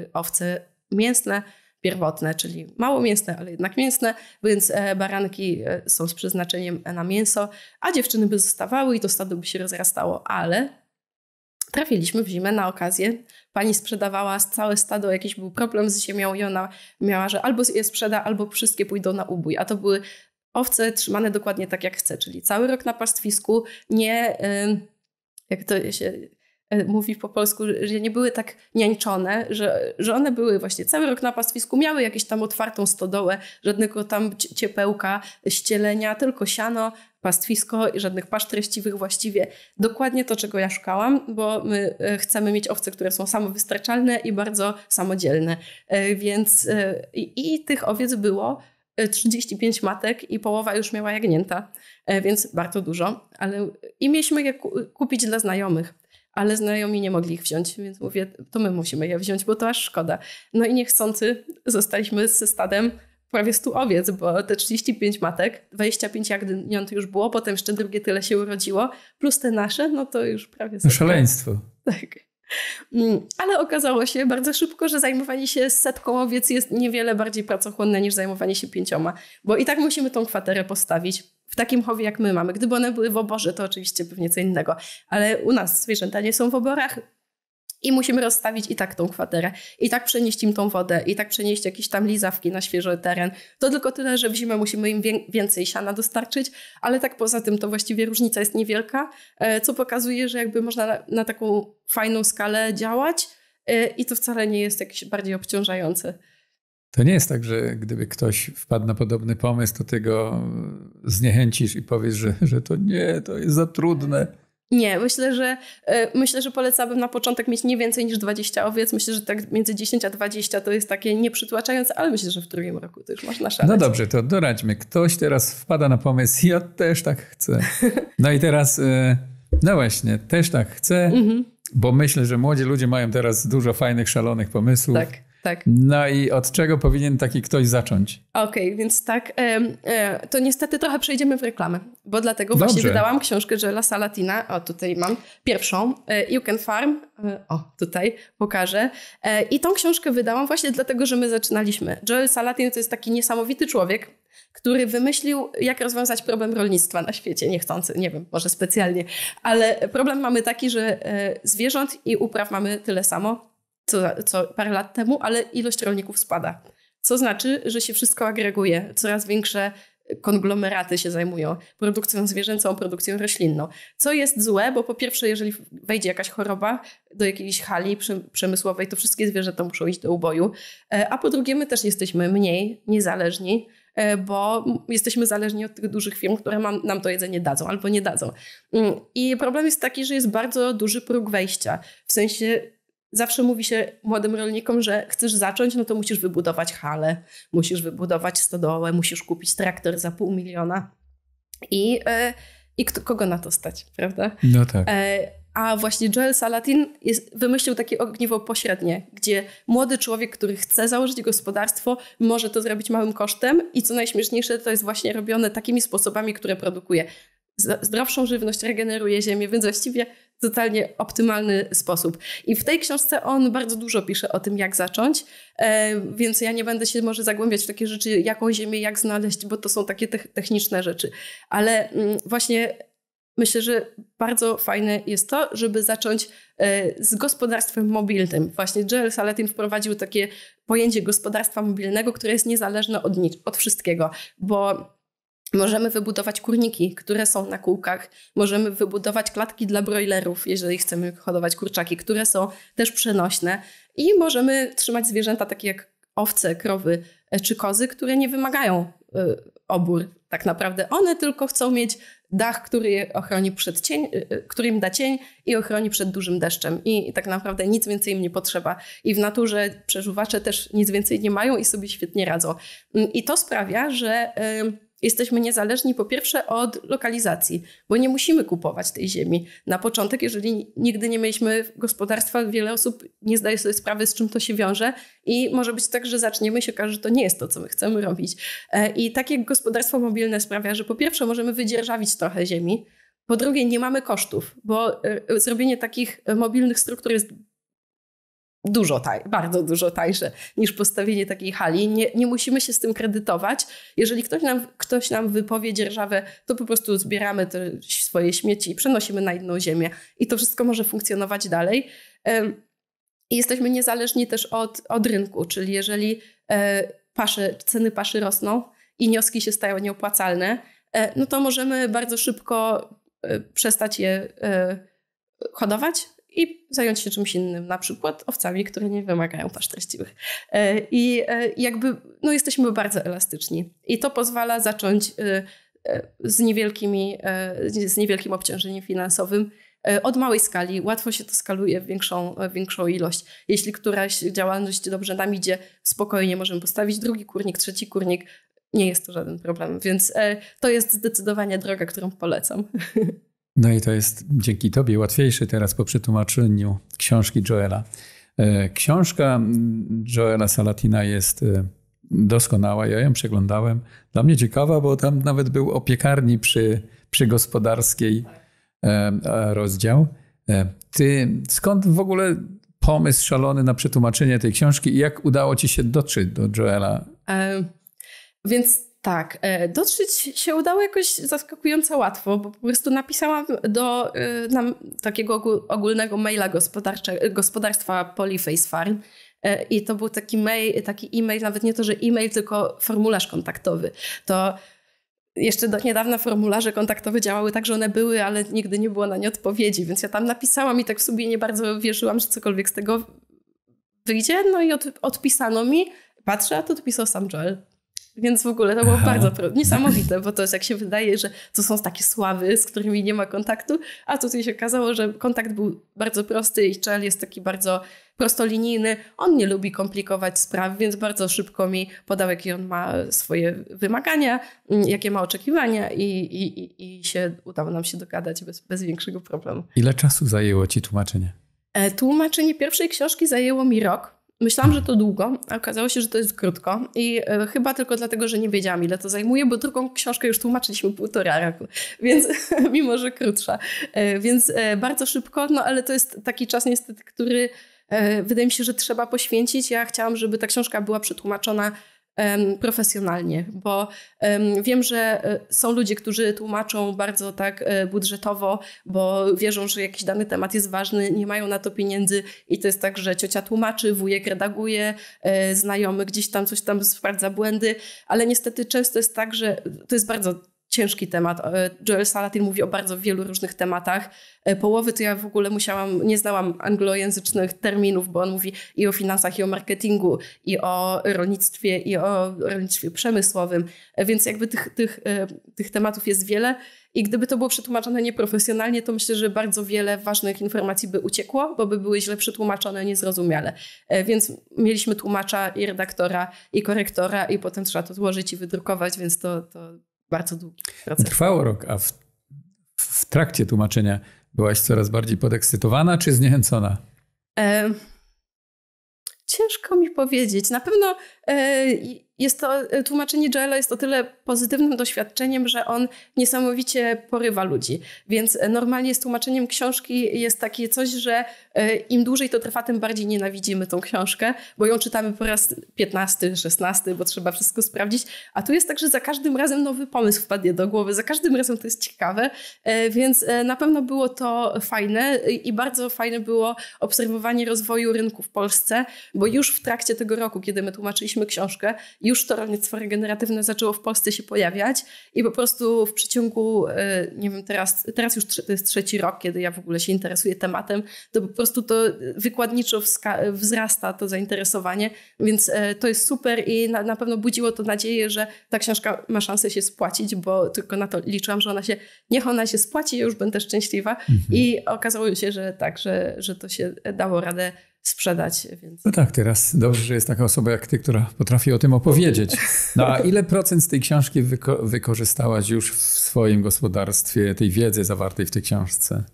y, owce mięsne, pierwotne, czyli mało mięsne, ale jednak mięsne, więc e, baranki e, są z przeznaczeniem na mięso, a dziewczyny by zostawały i to stado by się rozrastało, ale trafiliśmy w zimę na okazję. Pani sprzedawała całe stado, jakiś był problem z ziemią i ona miała, że albo je sprzeda, albo wszystkie pójdą na ubój. A to były owce trzymane dokładnie tak jak chce, czyli cały rok na pastwisku, nie... Y, jak to się E, mówi po polsku, że nie były tak niańczone, że, że one były właśnie cały rok na pastwisku, miały jakieś tam otwartą stodołę, żadnego tam ciepełka, ścielenia, tylko siano, pastwisko i żadnych pasz treściwych właściwie. Dokładnie to, czego ja szukałam, bo my e, chcemy mieć owce, które są samowystarczalne i bardzo samodzielne. E, więc i, i tych owiec było 35 matek i połowa już miała jagnięta, więc bardzo dużo, ale i mieliśmy je kupić dla znajomych ale znajomi nie mogli ich wziąć, więc mówię, to my musimy je wziąć, bo to aż szkoda. No i niechcący zostaliśmy ze stadem prawie 100 owiec, bo te 35 matek, 25 jagniąt już było, potem jeszcze drugie tyle się urodziło, plus te nasze, no to już prawie... 100. No szaleństwo. Tak. Mm, ale okazało się bardzo szybko, że zajmowanie się setką owiec jest niewiele bardziej pracochłonne niż zajmowanie się pięcioma, bo i tak musimy tą kwaterę postawić w takim chowie, jak my mamy. Gdyby one były w oborze, to oczywiście pewnie co innego, ale u nas zwierzęta nie są w oborach, i musimy rozstawić i tak tą kwaterę, i tak przenieść im tą wodę, i tak przenieść jakieś tam lizawki na świeży teren. To tylko tyle, że w zimę musimy im więcej siana dostarczyć, ale tak poza tym to właściwie różnica jest niewielka, e, co pokazuje, że jakby można na taką fajną skalę działać e, i to wcale nie jest jakieś bardziej obciążające. To nie jest tak, że gdyby ktoś wpadł na podobny pomysł, to ty go zniechęcisz i powiesz, że, że to nie, to jest za trudne. Nie, myślę, że e, myślę, że polecałabym na początek mieć nie więcej niż 20 owiec. Myślę, że tak między 10 a 20 to jest takie nieprzytłaczające, ale myślę, że w drugim roku to już można szaleć. No dobrze, to doradźmy. Ktoś teraz wpada na pomysł, ja też tak chcę. No i teraz, e, no właśnie, też tak chcę, mhm. bo myślę, że młodzi ludzie mają teraz dużo fajnych, szalonych pomysłów. Tak tak. No i od czego powinien taki ktoś zacząć? Okej, okay, więc tak, e, to niestety trochę przejdziemy w reklamę, bo dlatego Dobrze. właśnie wydałam książkę Jela Salatina, o tutaj mam pierwszą, e, You Can Farm, e, o tutaj pokażę. I tą książkę wydałam właśnie dlatego, że my zaczynaliśmy. Joel Salatin to jest taki niesamowity człowiek, który wymyślił, jak rozwiązać problem rolnictwa na świecie, niechcący, nie wiem, może specjalnie, ale problem mamy taki, że zwierząt i upraw mamy tyle samo, co, co parę lat temu, ale ilość rolników spada. Co znaczy, że się wszystko agreguje, coraz większe konglomeraty się zajmują produkcją zwierzęcą, produkcją roślinną. Co jest złe, bo po pierwsze, jeżeli wejdzie jakaś choroba do jakiejś hali przemysłowej, to wszystkie zwierzęta muszą iść do uboju. E, a po drugie, my też jesteśmy mniej niezależni, e, bo jesteśmy zależni od tych dużych firm, które nam to jedzenie dadzą albo nie dadzą. Mm, I problem jest taki, że jest bardzo duży próg wejścia. W sensie Zawsze mówi się młodym rolnikom, że chcesz zacząć, no to musisz wybudować halę, musisz wybudować stodołę, musisz kupić traktor za pół miliona. I, e, i kto, kogo na to stać, prawda? No tak. E, a właśnie Joel Salatin jest, wymyślił takie ogniwo pośrednie, gdzie młody człowiek, który chce założyć gospodarstwo, może to zrobić małym kosztem i co najśmieszniejsze, to jest właśnie robione takimi sposobami, które produkuje zdrowszą żywność, regeneruje ziemię, więc właściwie totalnie optymalny sposób. I w tej książce on bardzo dużo pisze o tym, jak zacząć, e, więc ja nie będę się może zagłębiać w takie rzeczy, jaką ziemię, jak znaleźć, bo to są takie techniczne rzeczy. Ale mm, właśnie myślę, że bardzo fajne jest to, żeby zacząć e, z gospodarstwem mobilnym. Właśnie Joel Salatin wprowadził takie pojęcie gospodarstwa mobilnego, które jest niezależne od, nic, od wszystkiego, bo Możemy wybudować kurniki, które są na kółkach. Możemy wybudować klatki dla broilerów, jeżeli chcemy hodować kurczaki, które są też przenośne. I możemy trzymać zwierzęta takie jak owce, krowy e, czy kozy, które nie wymagają e, obór tak naprawdę. One tylko chcą mieć dach, który je ochroni przed cień, e, który im da cień i ochroni przed dużym deszczem. I tak naprawdę nic więcej im nie potrzeba. I w naturze przeżuwacze też nic więcej nie mają i sobie świetnie radzą. Mm, I to sprawia, że Jesteśmy niezależni po pierwsze od lokalizacji, bo nie musimy kupować tej ziemi. Na początek, jeżeli nigdy nie mieliśmy gospodarstwa, wiele osób nie zdaje sobie sprawy, z czym to się wiąże i może być tak, że zaczniemy się okaże, że to nie jest to, co my chcemy robić. E, I takie gospodarstwo mobilne sprawia, że po pierwsze możemy wydzierżawić trochę ziemi, po drugie, nie mamy kosztów, bo e, zrobienie takich mobilnych struktur jest dużo taj bardzo dużo tańsze niż postawienie takiej hali. Nie, nie musimy się z tym kredytować. Jeżeli ktoś nam, ktoś nam wypowie dzierżawę, to po prostu zbieramy te swoje śmieci i przenosimy na inną ziemię i to wszystko może funkcjonować dalej. I jesteśmy niezależni też od, od rynku, czyli jeżeli e, paszy, ceny paszy rosną i nioski się stają nieopłacalne, e, no to możemy bardzo szybko e, przestać je hodować i zająć się czymś innym, na przykład owcami, które nie wymagają pasz treściwych. E, I e, jakby no, jesteśmy bardzo elastyczni. I to pozwala zacząć e, z, niewielkimi, z niewielkim obciążeniem finansowym od małej skali. Łatwo się to skaluje w większą, większą ilość. Jeśli któraś działalność dobrze nam idzie, spokojnie możemy postawić drugi kurnik, trzeci kurnik. Nie jest to żaden problem, więc to jest zdecydowanie droga, którą polecam. No i to jest dzięki Tobie łatwiejsze teraz po przetłumaczeniu książki Joela. E, książka mm, Joela Salatina jest e, doskonała, ja ją przeglądałem. Dla mnie ciekawa, bo tam nawet był o piekarni przy, przy gospodarskiej e, rozdział. Ty skąd w ogóle pomysł szalony na przetłumaczenie tej książki i jak udało Ci się dotrzeć do Joela? Um, więc tak, e, dotrzeć się udało jakoś zaskakująco łatwo, bo po prostu napisałam do e, nam, takiego ogólnego maila gospodarstwa Polyface Farm e, i to był taki, mail, taki e-mail, nawet nie to, że e-mail, tylko formularz kontaktowy. To jeszcze do niedawna formularze kontaktowe działały tak, że one były, ale nigdy nie było na nie odpowiedzi, więc ja tam napisałam i tak w sobie nie bardzo wierzyłam, że cokolwiek z tego wyjdzie. No i od, odpisano mi, patrzę, a to odpisał sam Joel. Więc w ogóle to było Aha. bardzo niesamowite, bo to jest jak się wydaje, że to są takie sławy, z którymi nie ma kontaktu, a tutaj się okazało, że kontakt był bardzo prosty i Czel jest taki bardzo prostolinijny. On nie lubi komplikować spraw, więc bardzo szybko mi podał, jakie on ma swoje wymagania, mm, jakie ma oczekiwania i, i, i się udało nam się dogadać bez, bez większego problemu. Ile czasu zajęło ci tłumaczenie? E, tłumaczenie pierwszej książki zajęło mi rok Myślałam, że to długo, a okazało się, że to jest krótko i e, chyba tylko dlatego, że nie wiedziałam ile to zajmuje, bo drugą książkę już tłumaczyliśmy półtora roku, więc mimo, że krótsza. E, więc e, bardzo szybko, no ale to jest taki czas niestety, który wydaje mi się, że trzeba poświęcić. Ja chciałam, żeby ta książka była przetłumaczona profesjonalnie, bo wiem, że e, są ludzie, którzy tłumaczą bardzo tak e, budżetowo, bo wierzą, że jakiś dany temat jest ważny, nie mają na to pieniędzy i to jest tak, że ciocia tłumaczy, wujek redaguje, e, znajomy gdzieś tam coś tam sprawdza błędy, ale niestety często jest tak, że to jest bardzo ciężki temat. E, Joel Salatin mówi o bardzo wielu różnych tematach. E, połowy to ja w ogóle musiałam, nie znałam anglojęzycznych terminów, bo on mówi i o finansach, i o marketingu, i o rolnictwie, i o rolnictwie przemysłowym. E, więc jakby tych, tych, tych tematów jest wiele. I gdyby to było przetłumaczone nieprofesjonalnie, to myślę, że bardzo wiele ważnych informacji by uciekło, bo by były źle przetłumaczone, niezrozumiale. Więc mieliśmy tłumacza i redaktora, i korektora, i potem trzeba to złożyć i wydrukować, więc to, to bardzo długi proces. Trwało rok, a w, w trakcie tłumaczenia byłaś coraz bardziej podekscytowana czy zniechęcona? E, ciężko mi powiedzieć. Na pewno e, jest to, e, tłumaczenie Joela jest o tyle pozytywnym doświadczeniem, że on niesamowicie porywa ludzi. Więc e, normalnie z tłumaczeniem książki jest takie coś, że e, im dłużej to trwa, tym bardziej nienawidzimy tą książkę, bo ją czytamy po raz 15, 16, bo trzeba wszystko sprawdzić. A tu jest tak, że za każdym razem nowy pomysł wpadnie do głowy, za każdym razem to jest ciekawe, więc na pewno było to fajne i bardzo fajne było obserwowanie rozwoju rynku w Polsce, bo już w trakcie tego roku, kiedy my tłumaczyliśmy książkę, już to rolnictwo regeneratywne zaczęło w Polsce się pojawiać i po prostu w przeciągu, e, nie wiem, teraz, teraz już to jest trzeci rok, kiedy ja w ogóle się interesuję tematem, to po prostu to wykładniczo wzrasta to zainteresowanie, więc e, to jest super i na, na pewno budziło to nadzieję, że ta książka ma szansę się spłacić, bo tylko na to liczyłam, że ona się, niech ona się spłaci, ja już będę szczęśliwa mhm. i okazało się, że tak, że, że to się dało radę sprzedać. Więc... No tak, teraz dobrze, że jest taka osoba jak ty, która potrafi o tym opowiedzieć. No a ile procent z tej książki wyko wykorzystałaś już w swoim gospodarstwie, tej wiedzy zawartej w tej książce?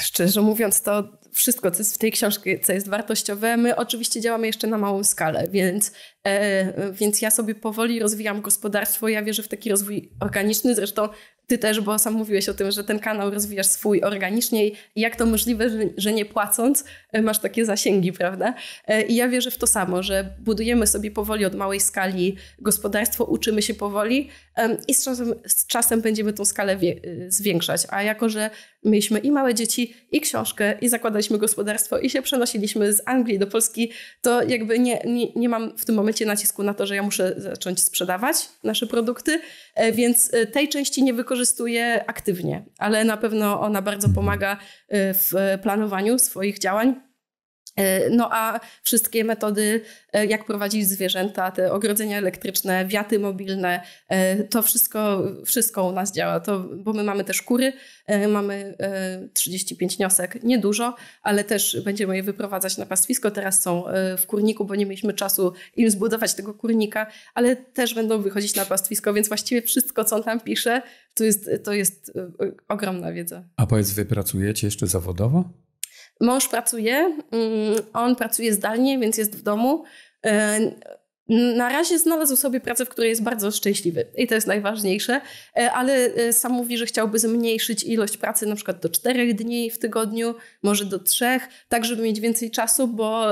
Szczerze mówiąc, to wszystko, co jest w tej książce, co jest wartościowe. My oczywiście działamy jeszcze na małą skalę, więc, e, więc ja sobie powoli rozwijam gospodarstwo. Ja wierzę w taki rozwój organiczny. Zresztą ty też, bo sam mówiłeś o tym, że ten kanał rozwijasz swój organicznie i jak to możliwe, że, że nie płacąc e, masz takie zasięgi, prawda? E, I ja wierzę w to samo, że budujemy sobie powoli od małej skali gospodarstwo, uczymy się powoli i z czasem, z czasem będziemy tą skalę wie, e, zwiększać. A jako, że mieliśmy i małe dzieci, i książkę, i zakładaliśmy gospodarstwo, i się przenosiliśmy z Anglii do Polski, to jakby nie, nie, nie mam w tym momencie nacisku na to, że ja muszę zacząć sprzedawać nasze produkty, e, więc e, tej części nie wykorzystuję aktywnie, ale na pewno ona bardzo pomaga e, w planowaniu swoich działań. E, no a wszystkie metody, e, jak prowadzić zwierzęta, te ogrodzenia elektryczne, wiaty mobilne, e, to wszystko, wszystko u nas działa. To, bo my mamy też kury, mamy 35 niosek, niedużo, ale też będziemy je wyprowadzać na pastwisko. Teraz są w kurniku, bo nie mieliśmy czasu im zbudować tego kurnika, ale też będą wychodzić na pastwisko, więc właściwie wszystko, co on tam pisze, to jest, to jest ogromna wiedza. A powiedz, wy pracujecie jeszcze zawodowo? Mąż pracuje, mm, on pracuje zdalnie, więc jest w domu. E, na razie znalazł sobie pracę, w której jest bardzo szczęśliwy i to jest najważniejsze, e, ale e, sam mówi, że chciałby zmniejszyć ilość pracy na przykład do czterech dni w tygodniu, może do trzech, tak żeby mieć więcej czasu, bo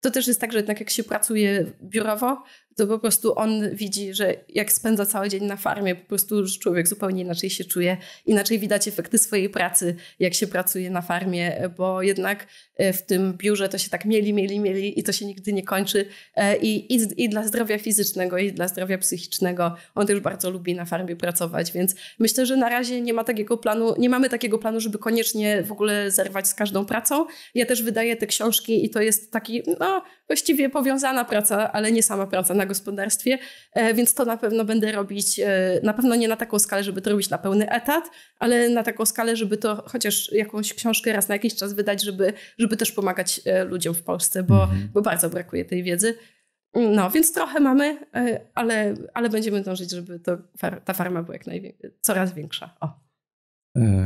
to też jest tak, że jednak jak się pracuje biurowo, to po prostu on widzi, że jak spędza cały dzień na farmie, po prostu już człowiek zupełnie inaczej się czuje, inaczej widać efekty swojej pracy, jak się pracuje na farmie, bo jednak e, w tym biurze to się tak mieli, mieli, mieli i to się nigdy nie kończy. E, I, i, i dla zdrowia fizycznego, i dla zdrowia psychicznego. On też bardzo lubi na farmie pracować, więc myślę, że na razie nie ma takiego planu, nie mamy takiego planu, żeby koniecznie w ogóle zerwać z każdą pracą. Ja też wydaję te książki i to jest taki, no, właściwie powiązana praca, ale nie sama praca na gospodarstwie, e, więc to na pewno będę robić, e, na pewno nie na taką skalę, żeby to robić na pełny etat, ale na taką skalę, żeby to chociaż jakąś książkę raz na jakiś czas wydać, żeby, żeby też pomagać e, ludziom w Polsce, bo, mhm. bo bardzo brakuje tej wiedzy. No, więc trochę mamy, ale, ale będziemy dążyć, żeby to, ta farma była jak coraz większa. O.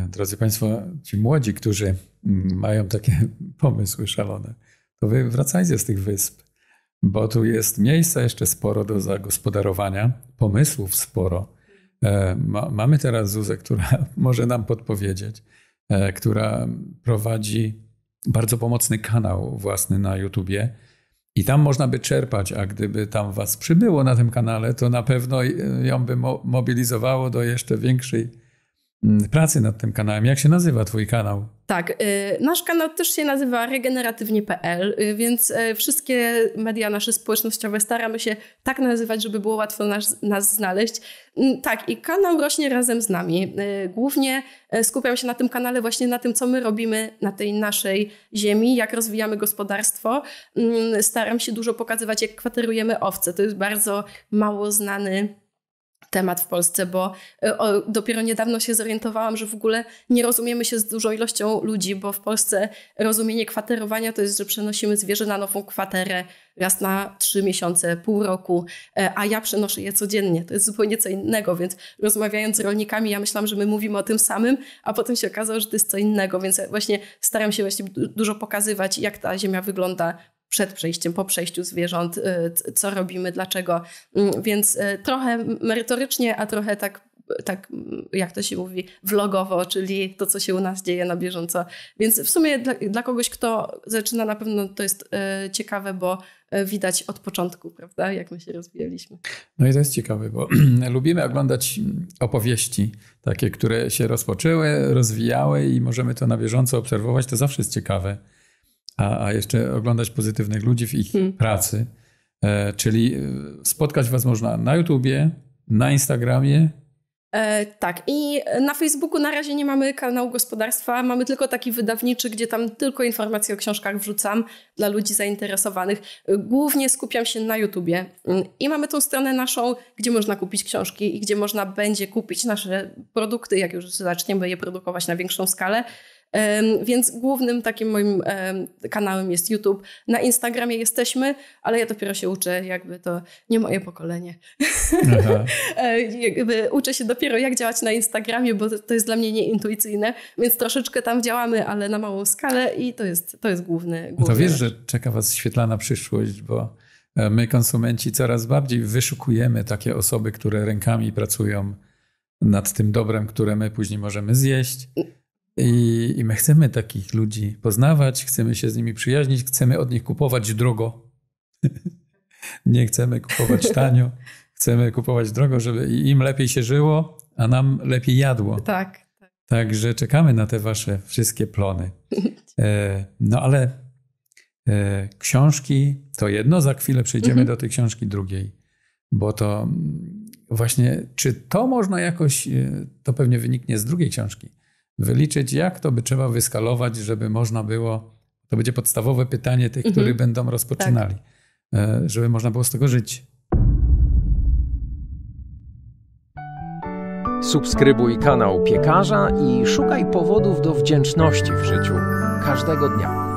Drodzy Państwo, ci młodzi, którzy mm, mają takie pomysły szalone, to wy wracajcie z tych wysp, bo tu jest miejsca jeszcze sporo do zagospodarowania, pomysłów sporo. E, mamy teraz Zuzę, która może nam podpowiedzieć, e, która prowadzi bardzo pomocny kanał własny na YouTubie. I tam można by czerpać, a gdyby tam was przybyło na tym kanale, to na pewno ją by mobilizowało do jeszcze większej Mm, pracy nad tym kanałem. Jak się nazywa Twój kanał? Tak, y, nasz kanał też się nazywa regeneratywnie.pl, y, więc y, wszystkie media nasze społecznościowe staramy się tak nazywać, żeby było łatwo nas, nas znaleźć. Mm, tak, i kanał rośnie razem z nami. Głównie skupiam się na tym kanale właśnie na tym, co my robimy na tej naszej ziemi, jak rozwijamy gospodarstwo. Mm, staram się dużo pokazywać, jak kwaterujemy owce. To jest bardzo mało znany temat w Polsce, bo y, dopiero niedawno się zorientowałam, że w ogóle nie rozumiemy się z dużą ilością ludzi, bo w Polsce rozumienie kwaterowania to jest, że przenosimy zwierzę na nową kwaterę raz na trzy miesiące, pół roku, e, a ja przenoszę je codziennie. To jest zupełnie co innego, więc rozmawiając z rolnikami, ja myślałam, że my mówimy o tym samym, a potem się okazało, że to jest co innego, więc ja właśnie staram się właśnie dużo pokazywać, jak ta ziemia wygląda przed przejściem, po przejściu zwierząt, y, co robimy, dlaczego. Mm, więc y, trochę merytorycznie, a trochę tak tak mm, jak to się mówi, vlogowo, czyli to, co się u nas dzieje na bieżąco. Więc w sumie dla, dla kogoś, kto zaczyna, na pewno to jest y, ciekawe, bo widać od początku, prawda, jak my się rozwijaliśmy. No i to jest ciekawe, bo lubimy oglądać mm, opowieści, takie, które się rozpoczęły, rozwijały i możemy to na bieżąco obserwować. To zawsze jest ciekawe a, a jeszcze oglądać pozytywnych ludzi w ich hmm. pracy. E, czyli e, spotkać Was można na YouTubie, na Instagramie, E, tak, i na Facebooku na razie nie mamy kanału gospodarstwa, mamy tylko taki wydawniczy, gdzie tam tylko informacje o książkach wrzucam dla ludzi zainteresowanych. Głównie skupiam się na YouTubie. I mamy tą stronę naszą, gdzie można kupić książki i gdzie można będzie kupić nasze produkty, jak już zaczniemy je produkować na większą skalę. Więc głównym takim moim kanałem jest YouTube. Na Instagramie jesteśmy, ale ja dopiero się uczę, jakby to nie moje pokolenie. E, jakby uczę się dopiero, jak działać na Instagramie, bo to jest dla mnie nieintuicyjne, więc troszeczkę tam działamy, ale na małą skalę i to jest, to jest główny, główny. to wiesz, że czeka was świetlana przyszłość, bo e, my konsumenci coraz bardziej wyszukujemy takie osoby, które rękami pracują nad tym dobrem, które my później możemy zjeść i, I my chcemy takich ludzi poznawać, chcemy się z nimi przyjaźnić, chcemy od nich kupować drogo. Nie chcemy kupować tanio, chcemy kupować drogo, żeby im lepiej się żyło, a nam lepiej jadło. Tak. Także czekamy na te wasze wszystkie plony. E, no ale e, książki to jedno, za chwilę przejdziemy mhm. do tej książki drugiej, bo to mm, właśnie, czy to można jakoś, e, to pewnie wyniknie z drugiej książki wyliczyć, jak to by trzeba wyskalować, żeby można było, to będzie podstawowe pytanie tych, mhm. którzy będą rozpoczynali, tak. E, żeby można było z tego żyć. Subskrybuj kanał piekarza i szukaj powodów do wdzięczności w życiu każdego dnia.